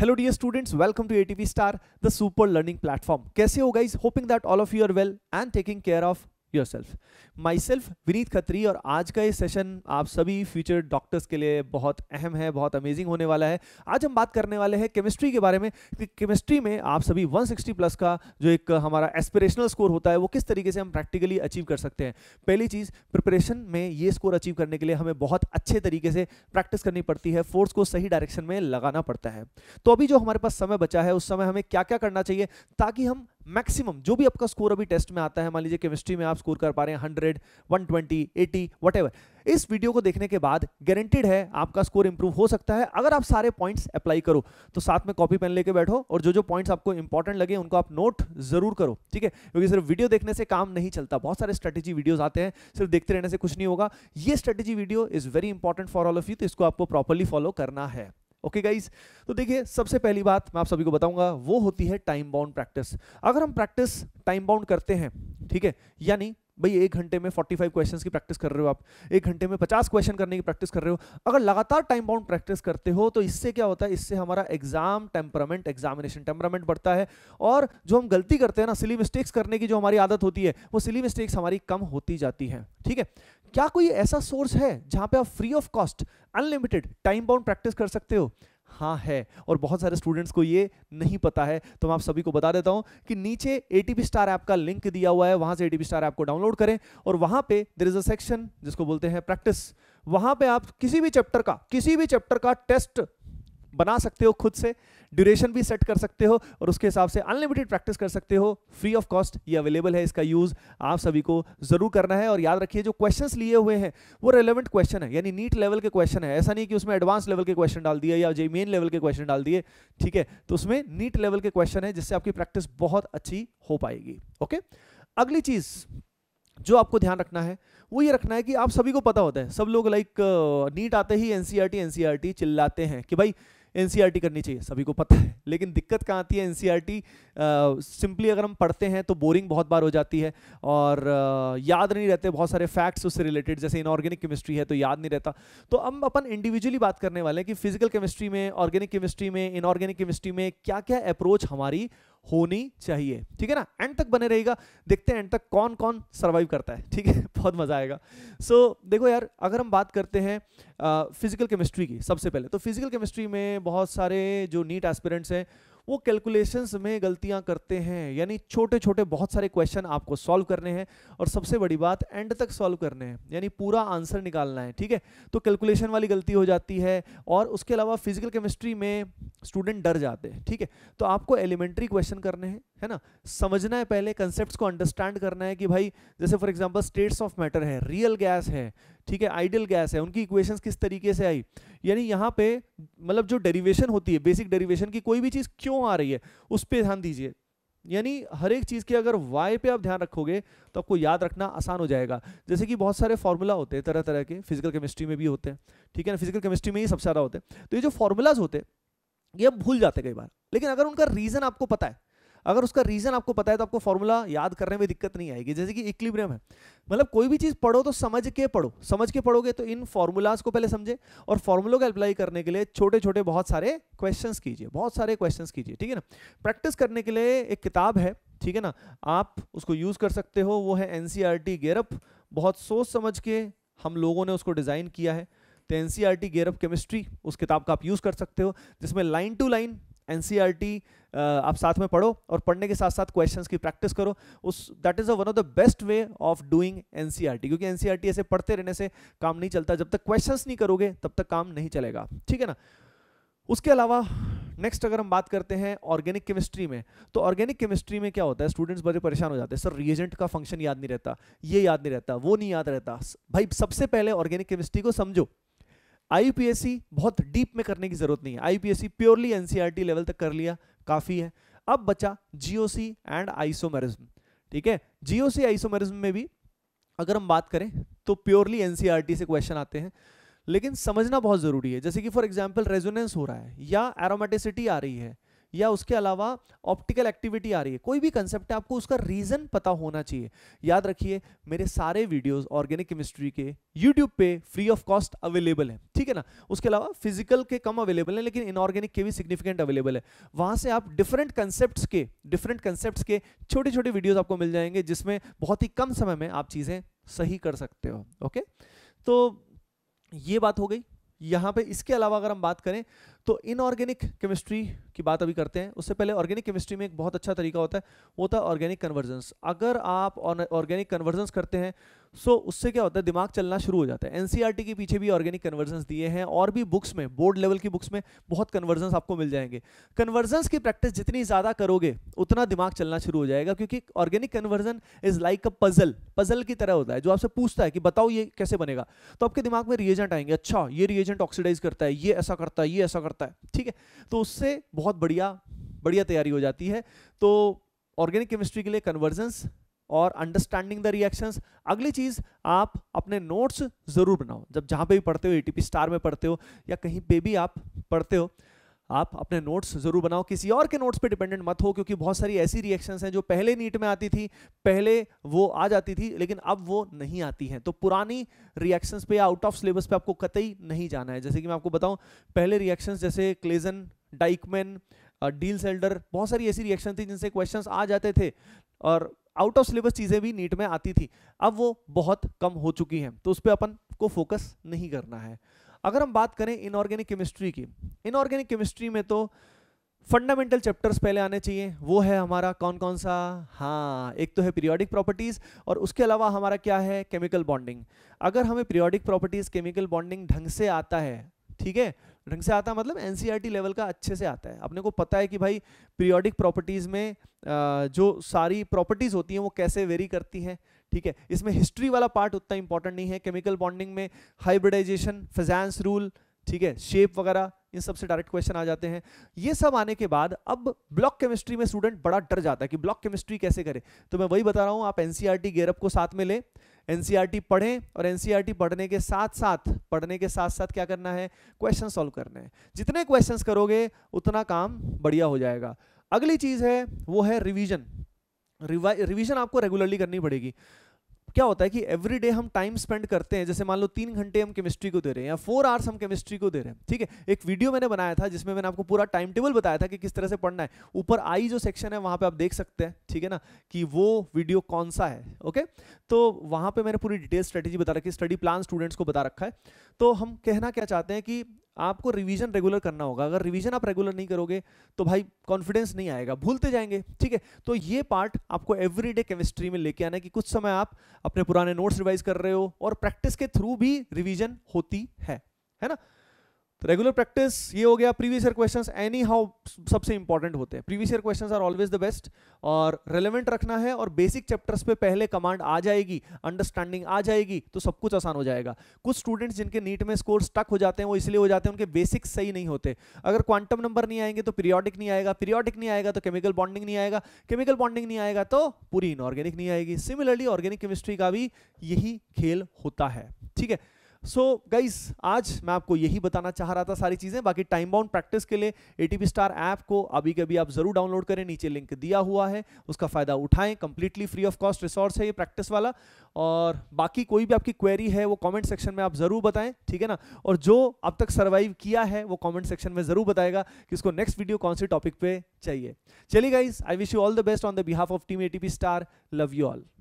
Hello dear students, welcome to ATV Star, the super learning platform. Kaise ho guys? Hoping that all of you are well and taking care of yourself my Vineet Khatri और आज का ये session आप सभी future doctors के लिए बहुत अहम है बहुत अमेजिंग होने वाला है आज हम बात करने वाले हैं केमिस्ट्री के बारे में कि केमिस्ट्री में आप सभी 160 प्लस का जो एक हमारा एस्पिरेशनल स्कोर होता है वो किस तरीके से हम प्रैक्टिकली अचीव कर सकते हैं पहली चीज़ प्रिपरेशन में ये स्कोर अचीव करने के लिए हमें बहुत अच्छे तरीके से प्रैक्टिस करनी पड़ती है फोर्स को सही डायरेक्शन में लगाना पड़ता है तो अभी जो हमारे पास समय बचा है उस समय हमें क्या क्या करना चाहिए ताकि हम मैक्सिमम जो भी आपका स्कोर अभी टेस्ट में आता है मान लीजिए केमिस्ट्री में आप स्कोर कर पा रहे हैं hundred one twenty eighty what इस वीडियो को देखने के बाद गारंटीड है आपका स्कोर इंप्रूव हो सकता है अगर आप सारे पॉइंट्स अप्लाई करो तो साथ में कॉपी पेन लेके बैठो और जो जो पॉइंट्स आपको इंपॉर्टेंट लगे उनको आप नोट जरूर करो ठीक है क्योंकि सिर्फ वीडियो देखने से काम नहीं चलता बहुत सारे स्ट्रेटेजी वीडियोज आते हैं सिर्फ देखते रहने से कुछ नहीं होगा ये strategy video is very important for all of you तो इसको आपको प्रॉपरली फॉलो करना है ओके गाइज तो देखिए सबसे पहली बात मैं आप सभी को बताऊंगा वो होती है टाइम बाउंड प्रैक्टिस अगर हम प्रैक्टिस टाइम बाउंड करते हैं ठीक है यानी भाई एक घंटे में 45 क्वेश्चंस की प्रैक्टिस कर रहे हो आप एक घंटे में 50 क्वेश्चन करने की प्रैक्टिस कर रहे हो अगर लगातार टाइम बाउंड प्रैक्टिस करते हो तो इससे क्या होता है इससे हमारा एग्जाम टेम्परामेंट एग्जामिनेशन टेम्परामेंट बढ़ता है और जो हम गलती करते हैं ना सिली मिस्टेक्स करने की जो हमारी आदत होती है वो सिली मिस्टेक्स हमारी कम होती जाती है ठीक है क्या कोई ऐसा सोर्स है जहां पे आप free of cost unlimited time bound practice कर सकते हो हाँ है और बहुत सारे स्टूडेंट्स को ये नहीं पता है तो मैं आप सभी को बता देता हूं कि नीचे ए स्टार ऐप का लिंक दिया हुआ है वहां से ए स्टार ऐप को डाउनलोड करें और वहां पे देर इज अ सेक्शन जिसको बोलते हैं प्रैक्टिस वहां पे आप किसी भी चैप्टर का किसी भी चैप्टर का टेस्ट बना सकते हो खुद से ड्यूरेशन भी सेट कर सकते हो और उसके हिसाब से अनलिमिटेड प्रैक्टिस कर सकते हो फ्री ऑफ कॉस्ट ये अवेलेबल है इसका यूज़ आप सभी को ज़रूर करना है और याद रखिए जो क्वेश्चंस लिए हुए हैं वो रेलेवेंट क्वेश्चन है यानी नीट लेवल के क्वेश्चन है ऐसा नहीं कि उसमें एडवांस लेवल के क्वेश्चन डाल दिए या जी मेन लेवल के क्वेश्चन डाल दिए ठीक है तो उसमें नीट लेवल के क्वेश्चन है जिससे आपकी प्रैक्टिस बहुत अच्छी हो पाएगी ओके अगली चीज़ जो आपको ध्यान रखना है वो ये रखना है कि आप सभी को पता होता है सब लोग लाइक नीट uh, आते ही एन सी e e चिल्लाते हैं कि भाई एनसीईआरटी e करनी चाहिए सभी को पता है लेकिन दिक्कत कहाँ आती है एनसीईआरटी सिंपली e अगर हम पढ़ते हैं तो बोरिंग बहुत बार हो जाती है और आ, याद नहीं रहते बहुत सारे फैक्ट्स उससे रिलेटेड जैसे इनऑर्गेनिक केमिस्ट्री है तो याद नहीं रहता तो हम अपन इंडिविजुअली बात करने वाले हैं कि फिजिकल केमिस्ट्री में ऑर्गेनिक केमिस्ट्री में इनऑर्गेनिक केमिस्ट्री में क्या क्या अप्रोच हमारी होनी चाहिए ठीक है ना एंड तक बने रहेगा देखते हैं एंड तक कौन कौन सर्वाइव करता है ठीक है बहुत मजा आएगा सो so, देखो यार अगर हम बात करते हैं फिजिकल केमिस्ट्री की सबसे पहले तो फिजिकल केमिस्ट्री में बहुत सारे जो नीट एस्पिरेंट्स हैं वो कैलकुलेशंस में गलतियां करते हैं यानी छोटे छोटे बहुत सारे क्वेश्चन आपको सॉल्व करने हैं और सबसे बड़ी बात एंड तक सॉल्व करने हैं यानी पूरा आंसर निकालना है ठीक है तो कैलकुलेशन वाली गलती हो जाती है और उसके अलावा फिजिकल केमिस्ट्री में स्टूडेंट डर जाते हैं ठीक है तो आपको एलिमेंट्री क्वेश्चन करने हैं है ना समझना है पहले कंसेप्ट को अंडरस्टैंड करना है कि भाई जैसे for example states of matter है रियल गैस है ठीक है आइडियल गैस है उनकी इक्वेशंस किस तरीके से आई यानी यहाँ पे मतलब जो डेरिवेशन होती है बेसिक डेरिवेशन की कोई भी चीज़ क्यों आ रही है उस पर ध्यान दीजिए यानी हर एक चीज़ के अगर वाई पे आप ध्यान रखोगे तो आपको याद रखना आसान हो जाएगा जैसे कि बहुत सारे फॉर्मूला होते हैं तरह तरह के फिजिकल केमिस्ट्री में भी होते हैं ठीक है ना फिजिकल केमिस्ट्री में ही सबसे ज़्यादा होते हैं तो ये जो फार्मूलाज होते हैं ये भूल जाते कई बार लेकिन अगर उनका रीज़न आपको पता है अगर उसका रीजन आपको पता है तो आपको फॉर्मूला याद करने में दिक्कत नहीं आएगी जैसे कि इक्लिब्रियम है मतलब कोई भी चीज़ पढ़ो तो समझ के पढ़ो समझ के पढ़ोगे तो इन फॉर्मूलाज को पहले समझे और फॉर्मूलों का अप्लाई करने के लिए छोटे छोटे बहुत सारे क्वेश्चन कीजिए बहुत सारे क्वेश्चन कीजिए ठीक है ना प्रैक्टिस करने के लिए एक किताब है ठीक है ना आप उसको यूज़ कर सकते हो वो है एनसीआरटी गेरअप गेरप बहुत सोच समझ के हम लोगों ने उसको डिज़ाइन किया है तो एनसीआरटी गेरअप केमिस्ट्री उस किताब का आप यूज़ कर सकते हो जिसमें line to line N e uh, आप साथ में पढ़ो और पढ़ने के साथ साथ क्वेश्चंस की प्रैक्टिस करो उस that is one of the best way of doing N क्योंकि एन e ऐसे पढ़ते रहने से काम नहीं चलता जब तक क्वेश्चंस नहीं करोगे तब तक काम नहीं चलेगा ठीक है ना उसके अलावा नेक्स्ट अगर हम बात करते हैं ऑर्गेनिक केमिस्ट्री में तो ऑर्गेनिक केमिस्ट्री में क्या होता है स्टूडेंट्स बड़े परेशान हो जाते हैं सर रिएजेंट का फंक्शन याद नहीं रहता ये याद नहीं रहता वो नहीं याद रहता भाई सबसे पहले ऑर्गेनिक केमिस्ट्री को समझो आईपीएससी बहुत डीप में करने की जरूरत नहीं है आईपीएससी प्योरली एनसीईआरटी लेवल तक कर लिया काफी है अब बचा जीओसी एंड आइसोमेरिज्म ठीक है जीओसी आइसोमेरिज्म में भी अगर हम बात करें तो प्योरली एनसीईआरटी e से क्वेश्चन आते हैं लेकिन समझना बहुत जरूरी है जैसे कि फॉर एग्जाम्पल रेजोनेंस हो रहा है या एरोमेटिसिटी आ रही है या उसके अलावा ऑप्टिकल एक्टिविटी आ रही है कोई भी कंसेप्ट है आपको उसका रीज़न पता होना चाहिए याद रखिए मेरे सारे वीडियोस ऑर्गेनिक केमिस्ट्री के यूट्यूब पे फ्री ऑफ कॉस्ट अवेलेबल है ठीक है ना उसके अलावा फिजिकल के कम अवेलेबल है लेकिन इनऑर्गेनिक के भी सिग्निफिकेंट अवेलेबल है वहां से आप डिफरेंट कंसेप्ट के डिफरेंट कंसेप्ट के छोटे छोटे वीडियोज़ आपको मिल जाएंगे जिसमें बहुत ही कम समय में आप चीज़ें सही कर सकते हो ओके तो ये बात हो गई यहां पे इसके अलावा अगर हम बात करें तो इनऑर्गेनिक केमिस्ट्री की बात अभी करते हैं उससे पहले ऑर्गेनिक केमिस्ट्री में एक बहुत अच्छा तरीका होता है वो होता है ऑर्गेनिक कन्वर्जेंस अगर आप ऑर्गेनिक कन्वर्जेंस करते हैं सो so उससे क्या होता है दिमाग चलना शुरू हो जाता है एनसीईआरटी e के पीछे भी ऑर्गेनिक कन्वर्जेंस दिए हैं और भी बुक्स में बोर्ड लेवल की बुक्स में बहुत कन्वर्जेंस आपको मिल जाएंगे कन्वर्जेंस की प्रैक्टिस जितनी ज़्यादा करोगे उतना दिमाग चलना शुरू हो जाएगा क्योंकि organic conversion is like a puzzle puzzle की तरह होता है जो आपसे पूछता है कि बताओ ये कैसे बनेगा तो आपके दिमाग में रिएजेंट आएंगे अच्छा ये रिएजेंट ऑक्सीडाइज करता है ये ऐसा करता है ये ऐसा करता है करता है ठीक है तो उससे बहुत बढ़िया बढ़िया तैयारी हो जाती है तो ऑर्गेनिक केमिस्ट्री के लिए कन्वर्जेंस और अंडरस्टैंडिंग द रिएक्शंस अगली चीज़ आप अपने नोट्स ज़रूर बनाओ जब जहां पे भी पढ़ते हो एटीपी स्टार में पढ़ते हो या कहीं पे भी आप पढ़ते हो आप अपने नोट्स जरूर बनाओ किसी और के नोट्स पे डिपेंडेंट मत हो क्योंकि बहुत सारी ऐसी रिएक्शंस हैं जो पहले नीट में आती थी पहले वो आ जाती थी लेकिन अब वो नहीं आती हैं तो पुरानी रिएक्शंस पे या आउट ऑफ सिलेबस पे आपको कतई नहीं जाना है जैसे कि मैं आपको बताऊं पहले रिएक्शंस जैसे क्लेजन डाइकमैन डील सेल्डर बहुत सारी ऐसी रिएक्शन थी जिनसे क्वेश्चन आ जाते थे और आउट ऑफ सिलेबस चीज़ें भी नीट में आती थी अब वो बहुत कम हो चुकी हैं तो उस पर अपन को फोकस नहीं करना है अगर हम बात करें इनऑर्गेनिक केमिस्ट्री की इनऑर्गेनिक केमिस्ट्री में तो फंडामेंटल चैप्टर्स पहले आने चाहिए वो है हमारा कौन कौन सा हाँ एक तो है पीरियोडिक प्रॉपर्टीज़ और उसके अलावा हमारा क्या है केमिकल बॉन्डिंग अगर हमें पीरियोडिक प्रॉपर्टीज़ केमिकल बॉन्डिंग ढंग से आता है ठीक है ढंग से आता मतलब एन लेवल e का अच्छे से आता है अपने को पता है कि भाई पीरियोडिक प्रॉपर्टीज़ में जो सारी प्रॉपर्टीज़ होती हैं वो कैसे वेरी करती हैं ठीक है इसमें हिस्ट्री वाला पार्ट उतना इंपॉर्टेंट नहीं है केमिकल बॉन्डिंग में हाइब्रिडाइजेशन फिजांस रूल ठीक है शेप वगैरह इन सबसे डायरेक्ट क्वेश्चन आ जाते हैं ये सब आने के बाद अब ब्लॉक केमिस्ट्री में स्टूडेंट बड़ा डर जाता है कि ब्लॉक केमिस्ट्री कैसे करें तो मैं वही बता रहा हूँ आप एनसीईआरटी गेरअप e को साथ में लें एनसीईआरटी e पढ़ें और एनसीईआरटी e पढ़ने के साथ साथ पढ़ने के साथ साथ क्या करना है क्वेश्चन सॉल्व करने हैं जितने क्वेश्चन करोगे उतना काम बढ़िया हो जाएगा अगली चीज़ है वो है रिवीजन रिविजन आपको रेगुलरली करनी पड़ेगी क्या होता है कि एवरी डे हम टाइम स्पेंड करते हैं जैसे मान लो तीन घंटे हम केमिस्ट्री को दे रहे हैं या फोर आवर्स हम केमिस्ट्री को दे रहे हैं ठीक है एक वीडियो मैंने बनाया था जिसमें मैंने आपको पूरा टाइम टेबल बताया था कि किस तरह से पढ़ना है ऊपर आई जो सेक्शन है वहां पर आप देख सकते हैं ठीक है ना कि वो वीडियो कौन सा है ओके तो वहां पर मैंने पूरी डिटेल स्ट्रेटेजी बता रखी स्टडी प्लान स्टूडेंट्स को बता रखा है तो हम कहना क्या चाहते हैं कि आपको रिवीजन रेगुलर करना होगा अगर रिवीजन आप रेगुलर नहीं करोगे तो भाई कॉन्फिडेंस नहीं आएगा भूलते जाएंगे ठीक है तो ये पार्ट आपको एवरीडे केमिस्ट्री में लेके आना है कि कुछ समय आप अपने पुराने नोट्स रिवाइज कर रहे हो और प्रैक्टिस के थ्रू भी रिविजन होती है है ना तो रेगुलर प्रैक्टिस ये हो गया previous year question anyhow सबसे इंपॉर्टेंट होते हैं previous year question are always the best और रेलिवेंट रखना है और बेसिक चैप्टर्स पे पहले कमांड आ जाएगी अंडरस्टैंडिंग आ जाएगी तो सब कुछ आसान हो जाएगा कुछ स्टूडेंट्स जिनके नीट में स्कोर स्टक हो जाते हैं वो इसलिए हो जाते हैं उनके बेसिक्स सही नहीं होते अगर क्वांटम नंबर नहीं आएंगे तो पीरियोडिक नहीं आएगा पीरियोडिक नहीं आएगा तो केमिकल बॉन्डिंग नहीं आएगा केमिकल बॉन्डिंग नहीं आएगा तो पूरी इनऑर्गेनिक नहीं आएगी सिमिलरली ऑर्गेनिक केमिस्ट्री का भी यही खेल होता है ठीक है सो so, गाइस आज मैं आपको यही बताना चाह रहा था सारी चीज़ें बाकी टाइम बाउंड प्रैक्टिस के लिए ए स्टार ऐप को अभी कभी आप ज़रूर डाउनलोड करें नीचे लिंक दिया हुआ है उसका फ़ायदा उठाएं completely free of cost resource है ये प्रैक्टिस वाला और बाकी कोई भी आपकी क्वेरी है वो कमेंट सेक्शन में आप ज़रूर बताएं ठीक है ना और जो अब तक सर्वाइव किया है वो कॉमेंट सेक्शन में ज़रूर बताएगा कि इसको नेक्स्ट वीडियो कौन से टॉपिक पे चाहिए चलिए guys I wish you all the best on the behalf of team A star love you all